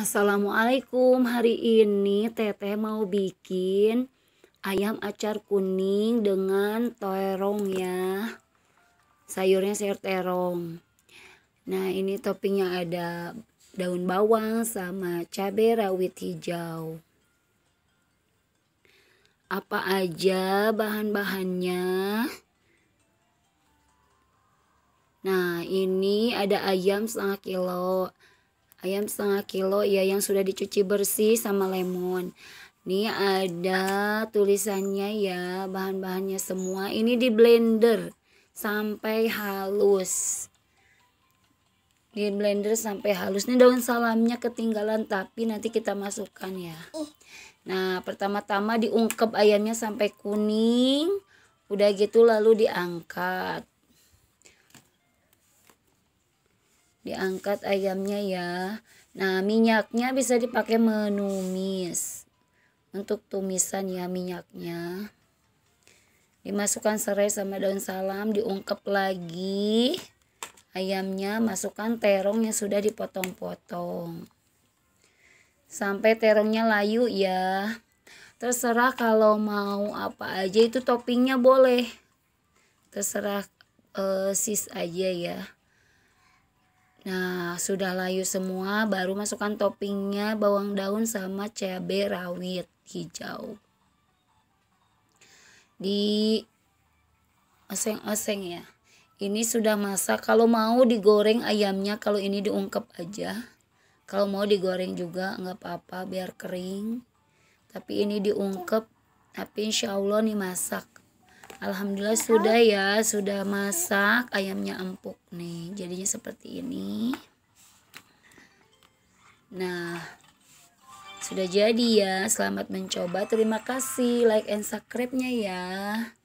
Assalamualaikum, hari ini teteh mau bikin ayam acar kuning dengan terong ya Sayurnya sayur terong Nah ini toppingnya ada daun bawang sama cabai rawit hijau Apa aja bahan-bahannya? Nah ini ada ayam setengah kilo ayam setengah kilo ya yang sudah dicuci bersih sama lemon ini ada tulisannya ya bahan-bahannya semua ini di blender sampai halus di blender sampai halus ini daun salamnya ketinggalan tapi nanti kita masukkan ya nah pertama-tama diungkep ayamnya sampai kuning udah gitu lalu diangkat diangkat ayamnya ya nah minyaknya bisa dipakai menumis untuk tumisan ya minyaknya dimasukkan serai sama daun salam diungkep lagi ayamnya masukkan terong yang sudah dipotong-potong sampai terongnya layu ya terserah kalau mau apa aja itu toppingnya boleh terserah uh, sis aja ya Nah, sudah layu semua, baru masukkan toppingnya bawang daun sama cabai rawit hijau. Di oseng-oseng ya. Ini sudah masak, kalau mau digoreng ayamnya, kalau ini diungkep aja. Kalau mau digoreng juga nggak apa-apa, biar kering. Tapi ini diungkep, tapi insya Allah nih masak. Alhamdulillah sudah ya, sudah masak, ayamnya empuk nih jadinya seperti ini nah sudah jadi ya selamat mencoba terima kasih like and subscribe nya ya